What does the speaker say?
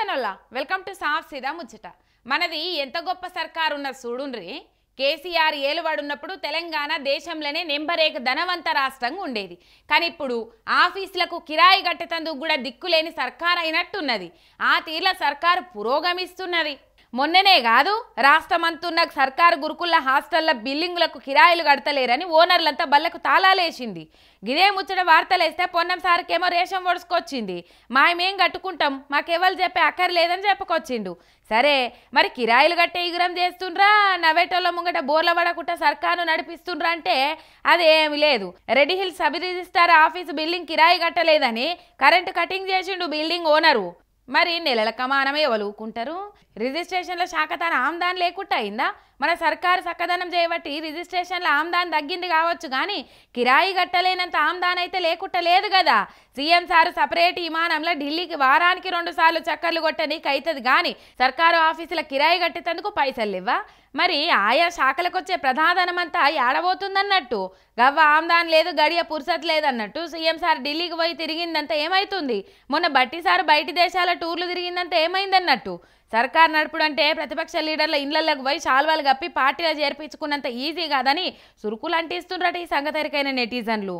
నమస్తేనొల్ల welcome to సాఫ్ సీదా ముచ్చట మనది ఎంత గొప్ప సర్కారు ఉన్న చూడుండ్రి కేసీఆర్ ఏలువాడున్నప్పుడు తెలంగాణ దేశంలోనే నెంబర్ ఏక ధనవంత రాష్ట్రంగా ఉండేది కానీ ఇప్పుడు ఆఫీసులకు కిరాయి కట్టేతందుకు కూడా దిక్కులేని సర్కార్ అయినట్టున్నది ఆ తీర్ల సర్కారు పురోగమిస్తున్నది మొన్ననే కాదు రాష్ట్రమంతున్న సర్కారు గురుకుల హాస్టల్ల బిల్డింగ్లకు కిరాయిలు కడతలేరని ఓనర్లంతా బల్లకు తాళాలేసింది గిదే ముచ్చట వార్తలేస్తే పొన్నం సార్కేమో రేషం ఒడుచుకొచ్చింది మాయమేం కట్టుకుంటాం మాకెవరు చెప్పే అక్కర్లేదని చెప్పుకొచ్చిండు సరే మరి కిరాయిలు కట్టే ఇగురం చేస్తుండ్రా నవేటోళ్ళ ముంగట బోర్ల పడకుండా సర్కారు నడిపిస్తుండ్రా అంటే అదేమి లేదు Red Hills sub registrar office building కిరాయి కట్టలేదని కరెంటు కటింగ్ చేసిండు బిల్డింగ్ ఓనరు మరి నెలల కమానమే వలువుకుంటారు రిజిస్ట్రేషన్ల శాఖ తన ఆమ్దాన్ లేకుండా అయిందా మన సర్కారు చక్కదనం చేయబట్టి రిజిస్ట్రేషన్ల ఆమ్దాన్ తగ్గింది కావచ్చు కానీ కిరాయి కట్టలేనంత ఆమ్దాన్ అయితే లేకుండా లేదు కదా సీఎం సార్ సపరేట్ విమానంలో ఢిల్లీకి వారానికి రెండు సార్లు చక్కర్లు కొట్టనీకి అవుతుంది కానీ సర్కారు ఆఫీసుల కిరాయి కట్టేటందుకు పైసలు ఇవ్వా మరి ఆయా శాఖలకు వచ్చే ప్రధానమంతా ఏడబోతుందన్నట్టు గవ్వ ఆమ్దాన్ లేదు గడియ పురుసత్ లేదన్నట్టు సీఎం సార్ ఢిల్లీకి పోయి తిరిగిందంతా ఏమవుతుంది మొన్న బట్టి సారు బయటి దేశాల టూర్లు తిరిగిందంటే ఏమైందన్నట్టు సర్కార్ నడుపుడు అంటే ప్రతిపక్ష లీడర్ల ఇళ్లలోకి పోయి శాల్వాలు కప్పి పార్టీలో చేర్పించుకున్నంత ఈజీ కాదని సురుకులు అంటిస్తుండ్రట ఈ సంగతరికైన నెటిజన్లు